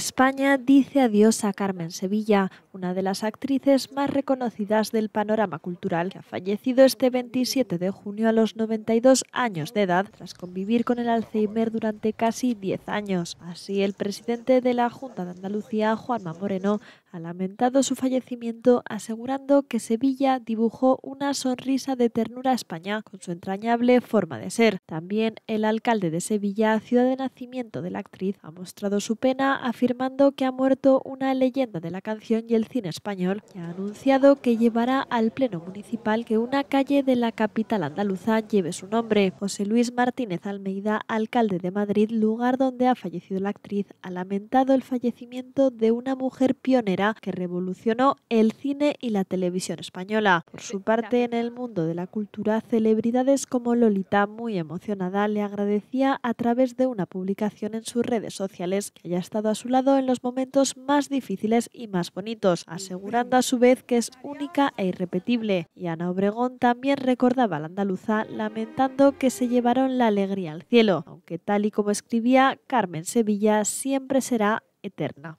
España dice adiós a Carmen Sevilla una de las actrices más reconocidas del panorama cultural, que ha fallecido este 27 de junio a los 92 años de edad, tras convivir con el Alzheimer durante casi 10 años. Así, el presidente de la Junta de Andalucía, Juanma Moreno, ha lamentado su fallecimiento asegurando que Sevilla dibujó una sonrisa de ternura a España con su entrañable forma de ser. También el alcalde de Sevilla, ciudad de nacimiento de la actriz, ha mostrado su pena afirmando que ha muerto una leyenda de la canción y el cine español, ha anunciado que llevará al Pleno Municipal que una calle de la capital andaluza lleve su nombre. José Luis Martínez Almeida, alcalde de Madrid, lugar donde ha fallecido la actriz, ha lamentado el fallecimiento de una mujer pionera que revolucionó el cine y la televisión española. Por su parte, en el mundo de la cultura, celebridades como Lolita, muy emocionada, le agradecía a través de una publicación en sus redes sociales que haya estado a su lado en los momentos más difíciles y más bonitos asegurando a su vez que es única e irrepetible. Y Ana Obregón también recordaba a la andaluza lamentando que se llevaron la alegría al cielo, aunque tal y como escribía, Carmen Sevilla siempre será eterna.